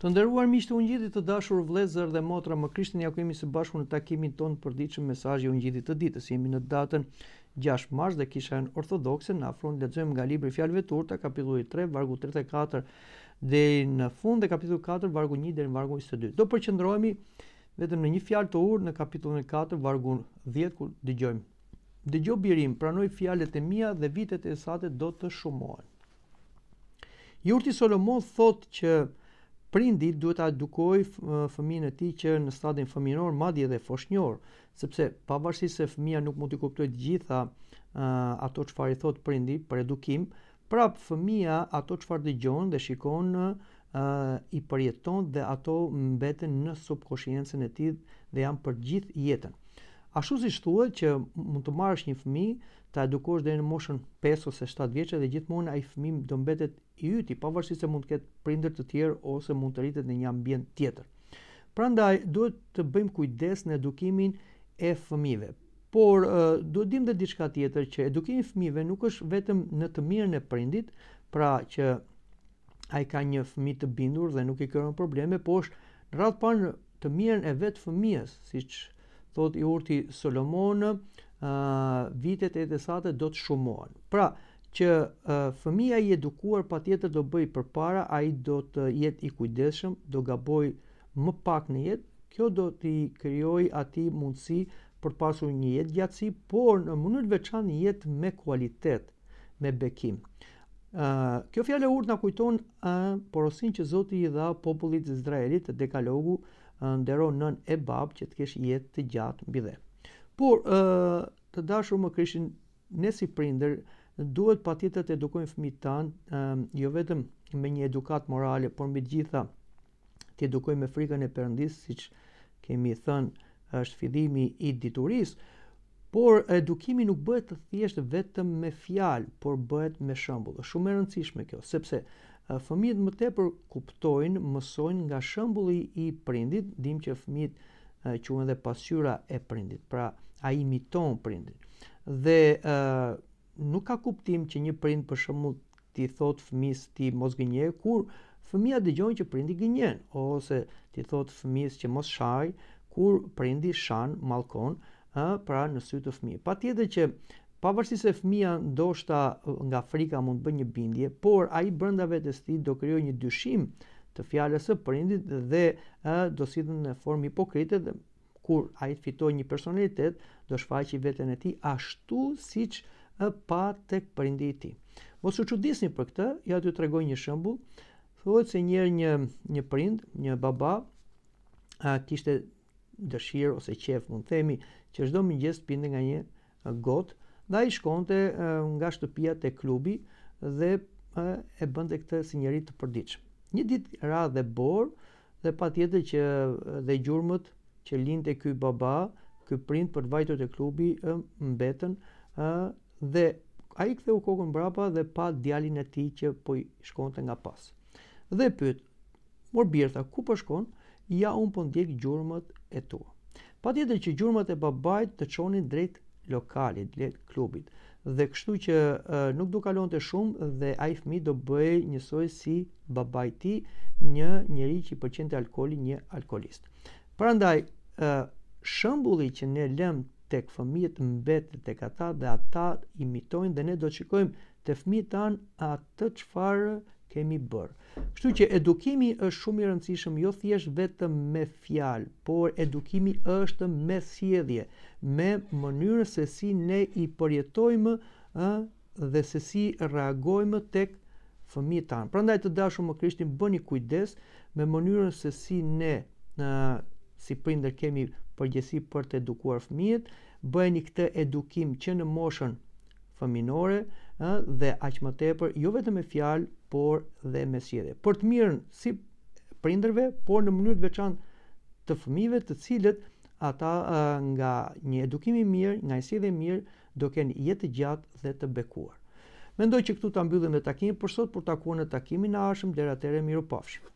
Të nderuar miq të ungjillit të dashur vëllezër dhe motra më Krishtin ja kemi së bashku në takimin ton për ditën e mesazhit të ungjillit të ditës. Jemi në datën 6 Mars dhe kisha në ortodoxe në afrund lexojmë nga libri Fjalëve Turta kapitulli 3 vargu 34 deri në fund e kapitullit 4 vargu 1 deri në vargu 22. Do përqendrohemi vetëm në një fjalë të urtë në kapitullin 4 vargu 10 ku dëgjojmë. Dëgjoj birim, pranoj fjalët e mia dhe vitet e sate do të shumohen. Jurti Solomon thot që prindi duhet ta edukoj fëmijën e tij që në stadin fëminor madje edhe foshnjor, sepse pavarësisht se fëmia nuk mund të kuptojë të gjitha uh, ato çfarë i thot prindi për edukim, prap fëmia ato çfarë dëgjon dhe shikon uh, i përjeton dhe ato mbeten në subkonsciencën e tij dhe janë për gjithë jetën. Ashtu si shtuhet që mund të marrësh një fëmijë, ta edukosh deri në moshën 5 ose 7 vjeqe dhe gjithmonë ai fëmijë do mbetet i yti, pavarësisht se mund të ketë prindër të tjerë ose mund të rritet në një ambient tjetër. Prandaj duhet të bëjmë kujdes në edukimin e fëmijëve. Por duhet dim dhe diçka tjetër që edukimi i fëmijëve nuk është vetëm në të mirën e prindit, pra që ai ka një fëmijë të bindur dhe nuk i kërën probleme, por është në të mirën e vet fëmijës, siç që thot i urti Solomon, uh, vitet e desate do të shumohen. Pra, që uh, fëmija i edukuar pa tjetër do bëj për para, a i do të jetë i kujdeshëm, do gaboj më pak në jetë, kjo do i kryoj ati mundësi për pasur një jetë gjatësi, por në mënyrë veçan një jetë me kualitet, me bekim kjo fjallë urt në kujton uh, porosin që Zoti i dha popullit Izraelit të dekalogu uh, ndero nën e babë që të kesh jetë të gjatë mbi dhe. Por, uh, të dashur më krishin, ne si prinder, duhet pa tjetër të edukojnë fëmi tanë, uh, jo vetëm me një edukat morale, por mbi gjitha të edukojnë me frikën e përëndisë, si që kemi thënë është fidhimi i diturisë, Por edukimi nuk bëhet të thjesht vetëm me fjalë, por bëhet me shembull. Është shumë e rëndësishme kjo, sepse fëmijët më tepër kuptojnë, mësojnë nga shembulli i prindit, dim që fëmijët quhen dhe pasqyra e prindit. Pra, ai imiton prindin. Dhe ë nuk ka kuptim që një prind për shembull ti thot fëmijës ti mos gënje kur fëmia dëgjon që prindi gënjen ose ti thot fëmijës që mos shaj kur prindi shan mallkon, ë, pra në sy të fëmijë. Patjetër që pavarësisht se fëmia ndoshta uh, nga frika mund të bëjë një bindje, por ai brenda vetes tij do krijojë një dyshim të fjalës së prindit dhe ë do sidhen në formë hipokrite dhe kur ai fitoj një personalitet, do shfaqë veten e tij ashtu siç pa tek prindi i tij. Mos u çudisni për këtë, ja do t'ju tregoj një shembull. Thuhet se njëherë një një prind, një baba, kishte dëshirë ose qef mund themi që çdo mëngjes pinte nga një got dhe shkonte nga shtëpia te klubi dhe e bënte këtë si një rit të përditshëm. Një ditë ra dhe bor dhe patjetër që dhe gjurmët që linte ky baba, ky prind për vajtur të klubi mbetën ë dhe ai ktheu kokën mbrapa dhe pa djalin e tij që po shkonte nga pas. Dhe pyet: "Mor Birta, ku po shkon?" ja unë po ndjek gjurëmët e tua. Pa tjetër që gjurëmët e babajt të qonin drejt lokalit, drejt klubit, dhe kështu që uh, nuk do kalon të shumë dhe a i fmi do bëj njësoj si babajti një njëri që i përqen të alkoli një alkoholist. Pra ndaj, uh, shëmbulli që ne lem të këfëmijet mbetë të këta dhe ata imitojnë dhe ne do shikojmë të fmi tanë atë të qfarë kemi bërë. Kështu që edukimi është shumë i rëndësishëm jo thjesht vetëm me fjalë, por edukimi është me sjellje, me mënyrën se si ne i përjetojmë ë dhe se si reagojmë tek fëmijët tanë. Prandaj të dashur më Krishtin bëni kujdes me mënyrën se si ne ë si prindër kemi përgjegjësi për të edukuar fëmijët, bëjeni këtë edukim që në moshën fëminore ë dhe aq më tepër jo vetëm me fjalë, por dhe me sjellje. Për të mirën si prindërve, por në mënyrë të veçantë të fëmijëve, të cilët ata uh, nga një edukim i mirë, nga një sjellje e mirë, do kenë jetë të gjatë dhe të bekuar. Mendoj që këtu ta mbyllim dhe takimin për sot, për takuar në takimin e ardhshëm deri atëherë miropafshim.